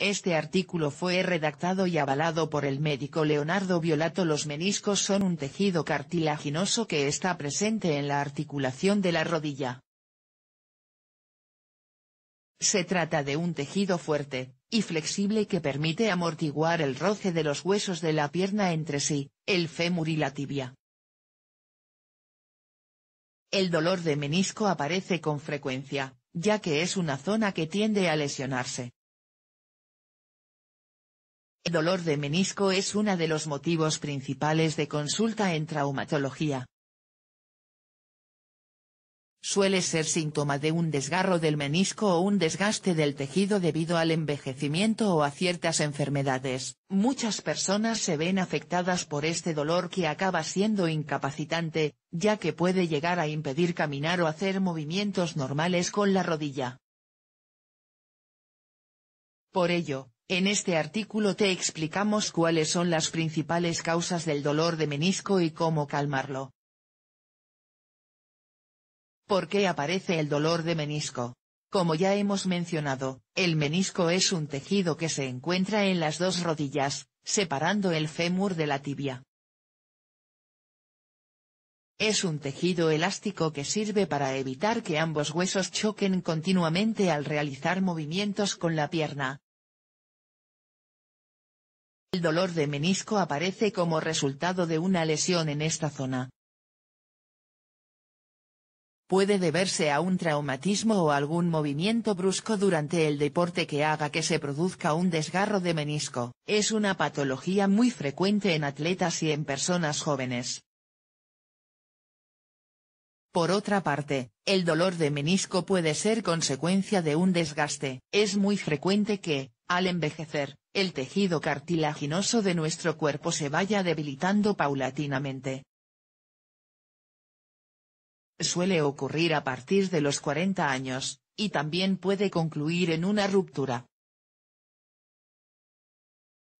Este artículo fue redactado y avalado por el médico Leonardo Violato. Los meniscos son un tejido cartilaginoso que está presente en la articulación de la rodilla. Se trata de un tejido fuerte, y flexible que permite amortiguar el roce de los huesos de la pierna entre sí, el fémur y la tibia. El dolor de menisco aparece con frecuencia, ya que es una zona que tiende a lesionarse. El dolor de menisco es uno de los motivos principales de consulta en traumatología. Suele ser síntoma de un desgarro del menisco o un desgaste del tejido debido al envejecimiento o a ciertas enfermedades. Muchas personas se ven afectadas por este dolor que acaba siendo incapacitante, ya que puede llegar a impedir caminar o hacer movimientos normales con la rodilla. Por ello, en este artículo te explicamos cuáles son las principales causas del dolor de menisco y cómo calmarlo. ¿Por qué aparece el dolor de menisco? Como ya hemos mencionado, el menisco es un tejido que se encuentra en las dos rodillas, separando el fémur de la tibia. Es un tejido elástico que sirve para evitar que ambos huesos choquen continuamente al realizar movimientos con la pierna, el dolor de menisco aparece como resultado de una lesión en esta zona. Puede deberse a un traumatismo o algún movimiento brusco durante el deporte que haga que se produzca un desgarro de menisco. Es una patología muy frecuente en atletas y en personas jóvenes. Por otra parte, el dolor de menisco puede ser consecuencia de un desgaste. Es muy frecuente que, al envejecer, el tejido cartilaginoso de nuestro cuerpo se vaya debilitando paulatinamente. Suele ocurrir a partir de los 40 años, y también puede concluir en una ruptura.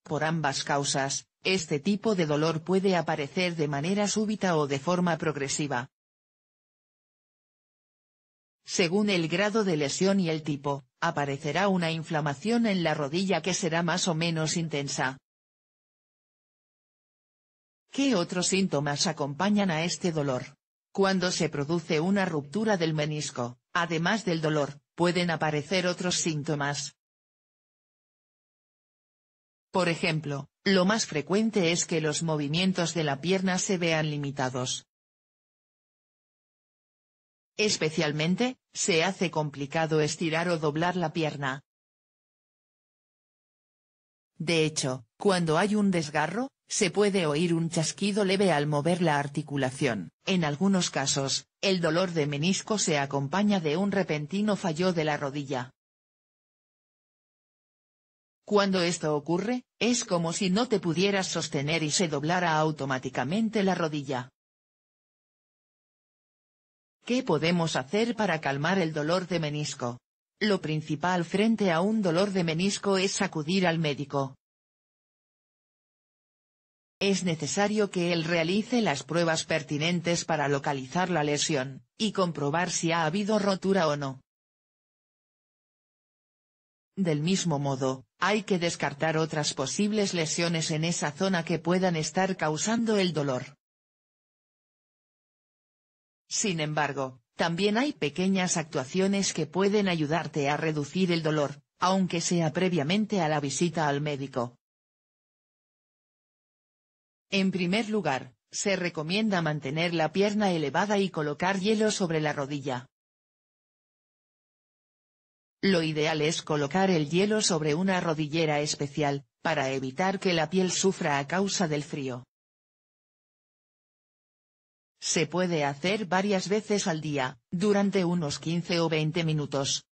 Por ambas causas, este tipo de dolor puede aparecer de manera súbita o de forma progresiva. Según el grado de lesión y el tipo, aparecerá una inflamación en la rodilla que será más o menos intensa. ¿Qué otros síntomas acompañan a este dolor? Cuando se produce una ruptura del menisco, además del dolor, pueden aparecer otros síntomas. Por ejemplo, lo más frecuente es que los movimientos de la pierna se vean limitados, Especialmente, se hace complicado estirar o doblar la pierna. De hecho, cuando hay un desgarro, se puede oír un chasquido leve al mover la articulación. En algunos casos, el dolor de menisco se acompaña de un repentino fallo de la rodilla. Cuando esto ocurre, es como si no te pudieras sostener y se doblara automáticamente la rodilla. ¿Qué podemos hacer para calmar el dolor de menisco? Lo principal frente a un dolor de menisco es acudir al médico. Es necesario que él realice las pruebas pertinentes para localizar la lesión, y comprobar si ha habido rotura o no. Del mismo modo, hay que descartar otras posibles lesiones en esa zona que puedan estar causando el dolor. Sin embargo, también hay pequeñas actuaciones que pueden ayudarte a reducir el dolor, aunque sea previamente a la visita al médico. En primer lugar, se recomienda mantener la pierna elevada y colocar hielo sobre la rodilla. Lo ideal es colocar el hielo sobre una rodillera especial, para evitar que la piel sufra a causa del frío. Se puede hacer varias veces al día, durante unos 15 o 20 minutos.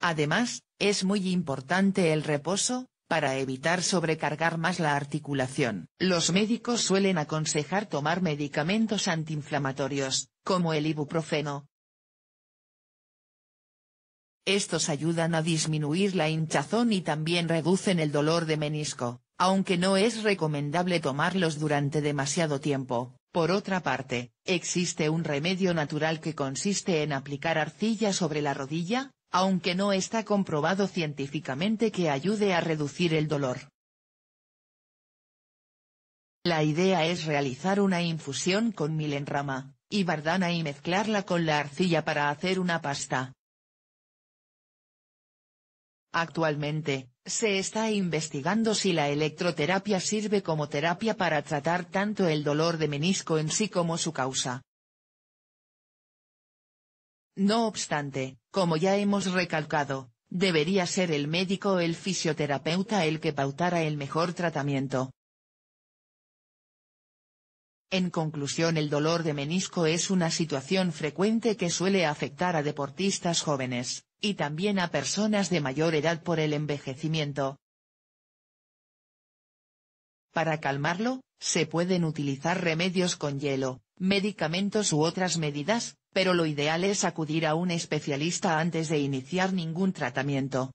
Además, es muy importante el reposo, para evitar sobrecargar más la articulación. Los médicos suelen aconsejar tomar medicamentos antiinflamatorios, como el ibuprofeno. Estos ayudan a disminuir la hinchazón y también reducen el dolor de menisco aunque no es recomendable tomarlos durante demasiado tiempo. Por otra parte, existe un remedio natural que consiste en aplicar arcilla sobre la rodilla, aunque no está comprobado científicamente que ayude a reducir el dolor. La idea es realizar una infusión con milenrama, y bardana y mezclarla con la arcilla para hacer una pasta. Actualmente, se está investigando si la electroterapia sirve como terapia para tratar tanto el dolor de menisco en sí como su causa. No obstante, como ya hemos recalcado, debería ser el médico o el fisioterapeuta el que pautara el mejor tratamiento. En conclusión el dolor de menisco es una situación frecuente que suele afectar a deportistas jóvenes, y también a personas de mayor edad por el envejecimiento. Para calmarlo, se pueden utilizar remedios con hielo, medicamentos u otras medidas, pero lo ideal es acudir a un especialista antes de iniciar ningún tratamiento.